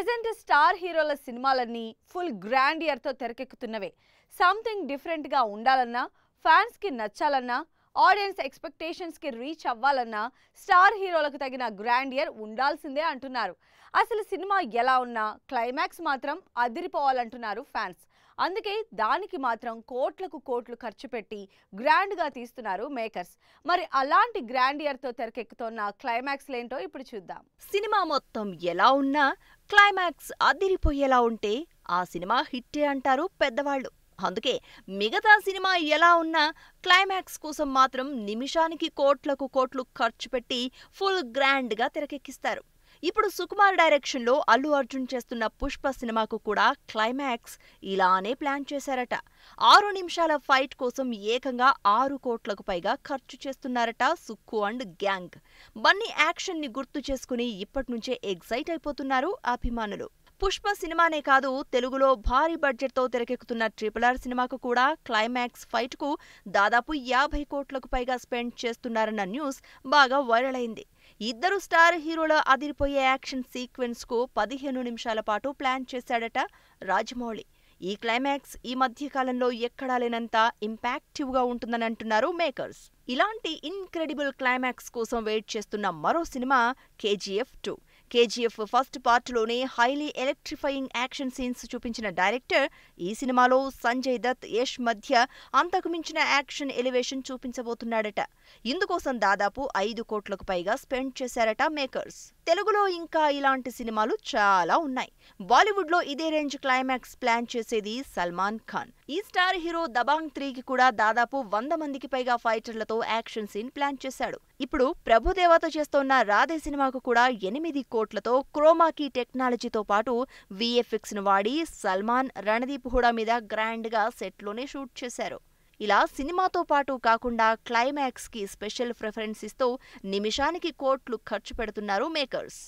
present star హీరోల సినిమాలన్నీ full grand తెరకెక్కుతున్నవే something డిఫరెంట్గా ఉండాలన్నా ఫ్యాన్స్కి నచ్చాలన్నా ఆడియన్స్ ఎక్స్పెక్టేషన్స్కి రీచ్ అవ్వాలన్నా స్టార్ హీరోలకు తగిన గ్రాండ్ ఇయర్ ఉండాల్సిందే అంటున్నారు అసలు సినిమా ఎలా ఉన్నా క్లైమాక్స్ మాత్రం అదిరిపోవాలంటున్నారు ఫ్యాన్స్ అందుకే దానికి మాత్రం కోట్లకు కోట్లు ఖర్చు పెట్టి గ్రాండ్గా తీస్తున్నారు మేకర్స్ మరి అలాంటి గ్రాండ్ ఇయర్తో తెరకెక్కుతోన్న క్లైమాక్స్ ఏంటో ఇప్పుడు చూద్దాం సినిమా మొత్తం ఎలా ఉన్నా క్లైమాక్స్ అదిరిపోయేలా ఉంటే ఆ సినిమా హిట్టే అంటారు పెద్దవాళ్ళు అందుకే మిగతా సినిమా ఎలా ఉన్నా క్లైమాక్స్ కోసం మాత్రం నిమిషానికి కోట్లకు కోట్లు ఖర్చు పెట్టి ఫుల్ గ్రాండ్గా తెరకెక్కిస్తారు ఇప్పుడు సుకుమార్ డైరెక్షన్లో అల్లు అర్జున్ చేస్తున్న పుష్ప సినిమాకు కూడా క్లైమాక్స్ ఇలానే ప్లాన్ చేశారట ఆరు నిమిషాల ఫైట్ కోసం ఏకంగా ఆరు కోట్లకు పైగా ఖర్చు చేస్తున్నారట సుక్కు అండ్ గ్యాంగ్ బన్నీ యాక్షన్ని గుర్తు చేసుకుని ఇప్పటి నుంచే ఎగ్జైట్ అయిపోతున్నారు అభిమానులు పుష్ప సినిమానే కాదు తెలుగులో భారీ బడ్జెట్తో తెరకెక్కుతున్న ట్రిపుల్ ఆర్ సినిమాకు కూడా క్లైమాక్స్ ఫైట్కు దాదాపు యాభై కోట్లకు పైగా స్పెండ్ చేస్తున్నారన్న న్యూస్ బాగా వైరల్ అయింది ఇద్దరు స్టార్ హీరోల అదిరిపోయే యాక్షన్ సీక్వెన్స్ కు పదిహేను నిమిషాల పాటు ప్లాన్ చేశాడట రాజమౌళి ఈ క్లైమాక్స్ ఈ మధ్య కాలంలో ఎక్కడా లేనంత ఇంపాక్టివ్గా ఉంటుందని అంటున్నారు మేకర్స్ ఇలాంటి ఇన్క్రెడిబుల్ క్లైమాక్స్ కోసం వెయిట్ చేస్తున్న మరో cinema KGF two KGF first పార్ట్లోనే హైలీ ఎలక్ట్రిఫైయింగ్ యాక్షన్ సీన్స్ చూపించిన డైరెక్టర్ ఈ సినిమాలో సంజయ్ దత్ యష్ మధ్య అంతకుమించిన యాక్షన్ ఎలివేషన్ చూపించబోతున్నాడట ఇందుకోసం దాదాపు ఐదు కోట్లకు పైగా స్పెండ్ చేశారట మేకర్స్ తెలుగులో ఇంకా ఇలాంటి సినిమాలు చాలా ఉన్నాయి బాలీవుడ్లో ఇదే రేంజ్ క్లైమాక్స్ ప్లాన్ చేసేది సల్మాన్ ఖాన్ ఈ స్టార్ హీరో దబాంగ్ త్రీకి కూడా దాదాపు వంద మందికి పైగా ఫైటర్లతో యాక్షన్ సీన్ ప్లాన్ చేశాడు ఇప్పుడు ప్రభుదేవాతో చేస్తోన్న రాధే సినిమాకు కూడా ఎనిమిది కోట్లతో క్రోమాకీ టెక్నాలజీతో పాటు విఎఫ్ఎక్స్ ను వాడి సల్మాన్ రణదీప్ హుడా మీద గ్రాండ్ సెట్ సెట్లోనే షూట్ చేశారు ఇలా సినిమాతో పాటు కాకుండా క్లైమాక్స్ కి స్పెషల్ ప్రిఫరెన్స్ ఇస్తూ నిమిషానికి కోట్లు ఖర్చు పెడుతున్నారు మేకర్స్